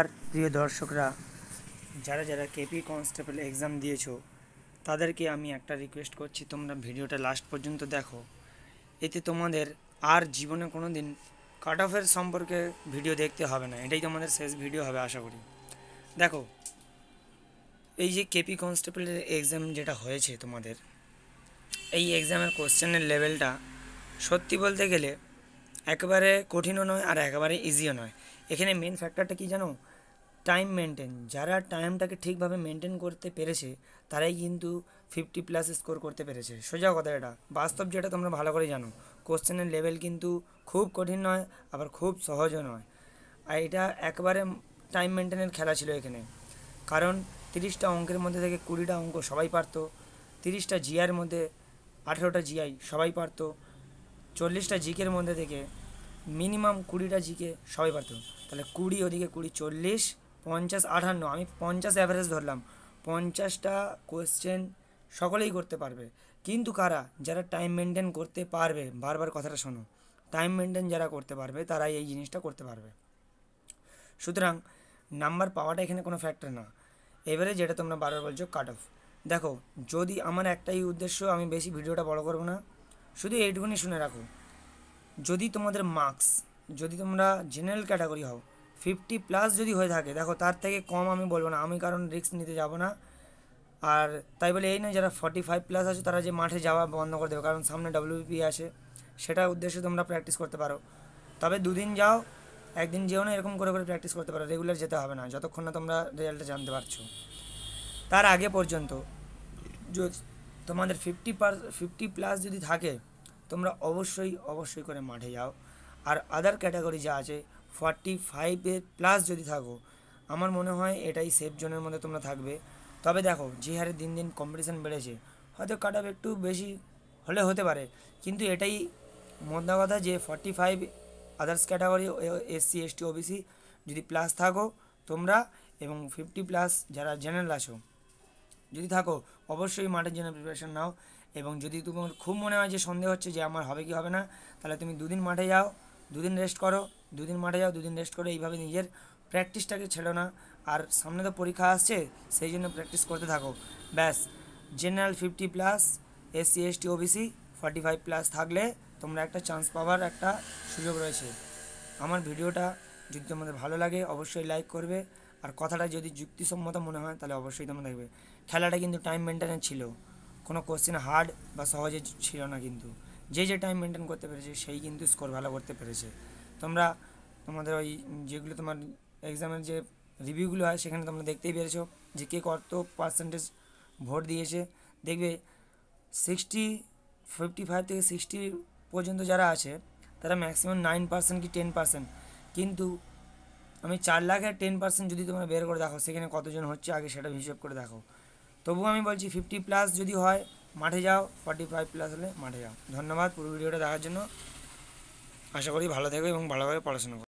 আর প্রিয় দর্শকরা যারা যারা কেপি কনস্টেবল এক্সাম দিয়েছো তাদেরকে আমি একটা রিকোয়েস্ট করছি তোমরা ভিডিওটা লাস্ট পর্যন্ত দেখো এতে তোমাদের আর জীবনে কোনো দিন কাট অফের সম্পর্কে ভিডিও দেখতে হবে না এটাই তোমাদের শেষ ভিডিও হবে আশা করি দেখো এই যে কেপি কনস্টেবলের এক্সাম যেটা হয়েছে তোমাদের এই এক্সামের কোশ্চেনের লেভেলটা সত্যি বলতে গেলে একেবারে কঠিনও নয় আর একেবারে ইজিও নয় এখানে মেন ফ্যাক্টরটা কি জানো টাইম মেনটেন যারা টাইমটাকে ঠিকভাবে মেনটেন করতে পেরেছে তারাই কিন্তু ফিফটি প্লাস স্কোর করতে পেরেছে সোজা কথা এটা বাস্তব যেটা তোমরা ভালো করে জানো কোশ্চেনের লেভেল কিন্তু খুব কঠিন নয় আবার খুব সহজও নয় আর এটা একবারে টাইম মেনটেনের খেলা ছিল এখানে কারণ তিরিশটা অঙ্কের মধ্যে থেকে কুড়িটা অঙ্ক সবাই পারতো তিরিশটা জিআর মধ্যে আঠেরোটা জিআই সবাই পারতো চল্লিশটা জিকের মধ্যে থেকে মিনিমাম কুড়িটা জিকে সবাই পারত তাহলে কুড়ি ওদিকে কুড়ি চল্লিশ পঞ্চাশ আঠান্ন আমি পঞ্চাশ অ্যাভারেজ ধরলাম পঞ্চাশটা কোয়েশ্চেন সকলেই করতে পারবে কিন্তু কারা যারা টাইম মেনটেন করতে পারবে বারবার কথাটা শোনো টাইম মেনটেন যারা করতে পারবে তারাই এই জিনিসটা করতে পারবে সুতরাং নাম্বার পাওয়াটা এখানে কোনো ফ্যাক্টর না এবারে যেটা তোমরা বারবার বলছো কাট অফ দেখো যদি আমার একটাই উদ্দেশ্য আমি বেশি ভিডিওটা বড় করবো না শুধু এইটুকুনি শুনে রাখো যদি তোমাদের মার্কস যদি তোমরা জেনারেল ক্যাটাগরি হও ফিফটি প্লাস যদি হয়ে থাকে দেখো তার থেকে কম আমি বলবো না আমি কারণ রিস্ক নিতে যাব না আর তাই বলে এই নয় যারা ফর্টি ফাইভ প্লাস আছে তারা যে মাঠে যাওয়া বন্ধ করে দেবে কারণ সামনে ডাব্লিউপি আছে সেটার উদ্দেশ্যে তোমরা প্র্যাকটিস করতে পারো তবে দুদিন যাও একদিন যেও না এরকম করে করে প্র্যাকটিস করতে পারো রেগুলার যেতে হবে না যতক্ষণ না তোমরা রেজাল্টটা জানতে পারছো তার আগে পর্যন্ত তোমাদের ফিফটি পার ফিফটি প্লাস যদি থাকে তোমরা অবশ্যই অবশ্যই করে মাঠে যাও আর আদার ক্যাটাগরি যা আছে ফর্টি ফাইভের প্লাস যদি থাকো আমার মনে হয় এটাই সেফ জোনের মধ্যে তোমরা থাকবে তবে দেখো যে হারে দিন দিন কম্পিটিশান বেড়েছে হয়তো কাট অফ একটু বেশি হলে হতে পারে কিন্তু এটাই মোদ্দা কথা যে forty five others category SC ST OBC যদি প্লাস থাকো তোমরা এবং ফিফটি প্লাস যারা জেনারেল আছো যদি থাকো অবশ্যই মাঠের জন্য প্রিপারেশান নাও এবং যদি তোমার খুব মনে হয় যে সন্দেহ হচ্ছে যে আমার হবে কি হবে না তাহলে তুমি দুদিন মাঠে যাও দুদিন রেস্ট করো দুদিন মাঠে যাও দুদিন রেস্ট করো এইভাবে নিজের প্র্যাকটিসটাকে ছেড়ো না আর সামনে তো পরীক্ষা আসছে সেই জন্য প্র্যাকটিস করতে থাকো ব্যাস general fifty plus SC ST OBC forty five plus থাকলে তোমরা একটা চান্স পাওয়ার একটা সুযোগ রয়েছে আমার ভিডিওটা যদি তোমাদের ভালো লাগে অবশ্যই লাইক করবে আর কথাটা যদি যুক্তিসম্মত মনে হয় তাহলে অবশ্যই তোমরা দেখবে খেলাটা কিন্তু টাইম মেনটেনের ছিল কোনো কোশ্চেন হার্ড বা সহজে ছিল না কিন্তু যে যে টাইম মেনটেন করতে পেরেছে সেই কিন্তু স্কোর ভালো করতে পেরেছে তোমরা তোমাদের ওই যেগুলো তোমার এক্সামের যে রিভিউগুলো হয় সেখানে তোমরা দেখতেই পেরেছো যে কে কত পার্সেন্টেজ ভোট দিয়েছে দেখবে সিক্সটি ফিফটি ফাইভ থেকে সিক্সটি পর্যন্ত যারা আছে তারা ম্যাক্সিমাম নাইন পার্সেন্ট কি টেন পার্সেন্ট কিন্তু আমি চার লাখের টেন পার্সেন্ট যদি তোমরা বের করে দেখো সেখানে কতজন হচ্ছে আগে সেটা হিসেব করে দেখো তবু আমি বলছি ফিফটি প্লাস যদি হয় মাঠে যাও ফর্টি ফাইভ প্লাস হলে মাঠে যাও ধন্যবাদ পুরো ভিডিওটা দেখার জন্য আশা করি ভালো থাকবে এবং ভালোভাবে পড়াশোনা করো